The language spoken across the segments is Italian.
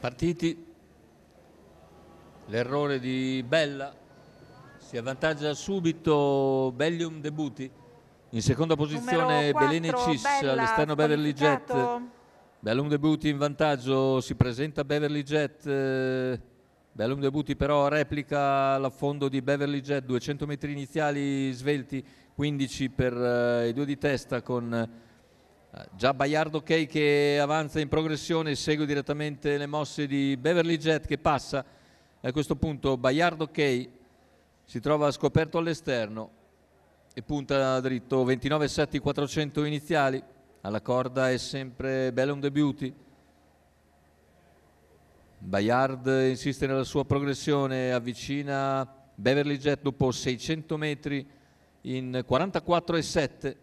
Partiti, l'errore di Bella, si avvantaggia subito Bellium Debuti, in seconda posizione 4, Beleni Cis all'esterno Beverly Jet, Bellium Debuti in vantaggio, si presenta Beverly Jet, eh, Bellium Debuti però replica l'affondo di Beverly Jet, 200 metri iniziali svelti, 15 per eh, i due di testa con... Eh, già Baiardo Kay che avanza in progressione, segue direttamente le mosse di Beverly Jet che passa. A questo punto Baiardo Kay si trova scoperto all'esterno e punta dritto 29 7 400 iniziali. Alla corda è sempre Bellum The Beauty. Bayard insiste nella sua progressione, avvicina Beverly Jet dopo 600 metri in 44,7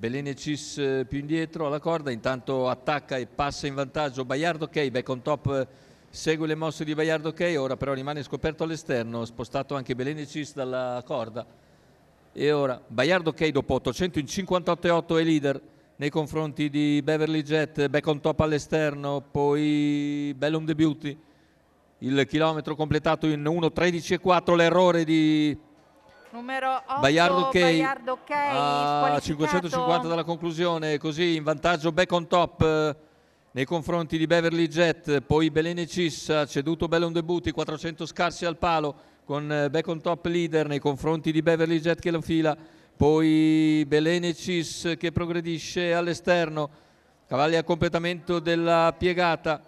Belenecis eh, più indietro alla corda, intanto attacca e passa in vantaggio Baiardo Key, back on top eh, segue le mosse di Baiardo Key, ora però rimane scoperto all'esterno, spostato anche Belenecis dalla corda. E ora Baiardo Key dopo 800 è leader nei confronti di Beverly Jet, back on top all'esterno, poi Bellum The Beauty. Il chilometro completato in 1.13.4, l'errore di numero 8 Baiardo Kay, a 550 dalla conclusione così in vantaggio back on top eh, nei confronti di Beverly Jet poi Belene Cissa ceduto Bellon Debuti 400 scarsi al palo con eh, back on top leader nei confronti di Beverly Jet che lo fila poi Belene Cis che progredisce all'esterno cavalli a completamento della piegata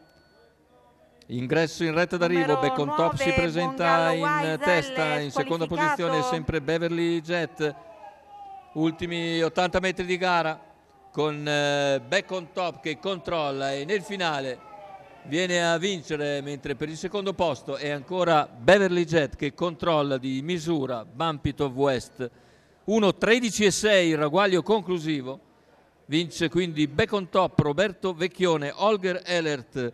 Ingresso in retta d'arrivo, Beckon Top si presenta in testa, eh, in seconda posizione sempre Beverly Jet, ultimi 80 metri di gara con eh, Beckon Top che controlla e nel finale viene a vincere mentre per il secondo posto è ancora Beverly Jet che controlla di misura Bumpit of West 1-13 6 il ragguaglio conclusivo vince quindi Beckon top Roberto Vecchione Holger Ellert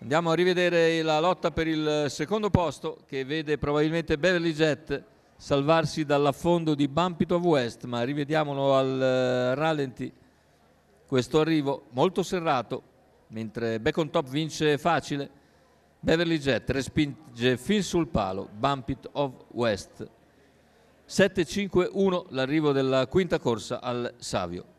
Andiamo a rivedere la lotta per il secondo posto che vede probabilmente Beverly Jet salvarsi dall'affondo di Bumpit of West, ma rivediamolo al eh, rallenti questo arrivo molto serrato, mentre Back on Top vince facile. Beverly Jet respinge fin sul palo Bumpit of West. 7-5-1 l'arrivo della quinta corsa al Savio.